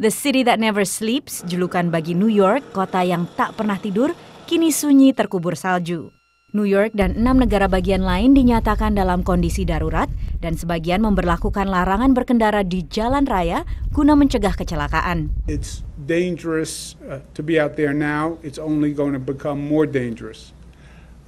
The City That Never Sleeps, julukan bagi New York, kota yang tak pernah tidur, kini sunyi terkubur salju. New York dan enam negara bagian lain dinyatakan dalam kondisi darurat dan sebagian memberlakukan larangan berkendara di jalan raya guna mencegah kecelakaan. It's dangerous uh, to be out there now. It's only going to become more dangerous.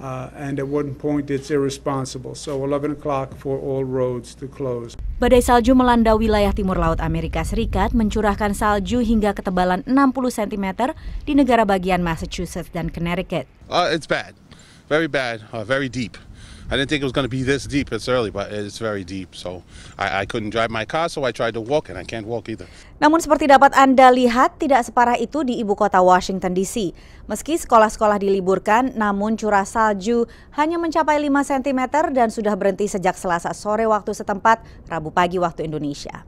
Uh, and at one point it's irresponsible. So 11 o'clock for all roads to close. Badai salju melanda wilayah timur laut Amerika Serikat mencurahkan salju hingga ketebalan 60 cm di negara bagian Massachusetts dan Connecticut. Uh, it's bad, very bad, uh, very deep. I didn't think it was going to be this deep. It's early, but it's very deep. So I, I couldn't drive my car, so I tried to walk, and I can't walk either. Namun seperti dapat Anda lihat, tidak separah itu di ibu kota Washington DC. Meski sekolah-sekolah diliburkan, namun curah salju hanya mencapai 5 cm dan sudah berhenti sejak Selasa sore waktu setempat, Rabu pagi waktu Indonesia.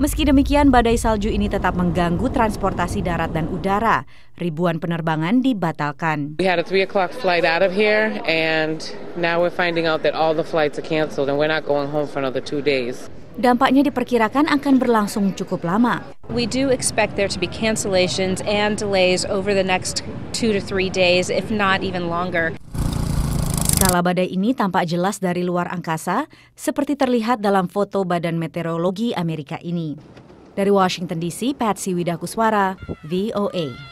Meski demikian, badai salju ini tetap mengganggu transportasi darat dan udara. Ribuan penerbangan dibatalkan. We had a three o'clock flight out of here, and now we're finding out that all the flights are canceled, and we're not going home for another two days. Dampaknya diperkirakan akan berlangsung cukup lama. We do expect there to be cancellations and delays over the next two to three days, if not even longer. Kala badai ini tampak jelas dari luar angkasa, seperti terlihat dalam foto Badan Meteorologi Amerika ini. Dari Washington DC, Patsy Widakuswara, VOA.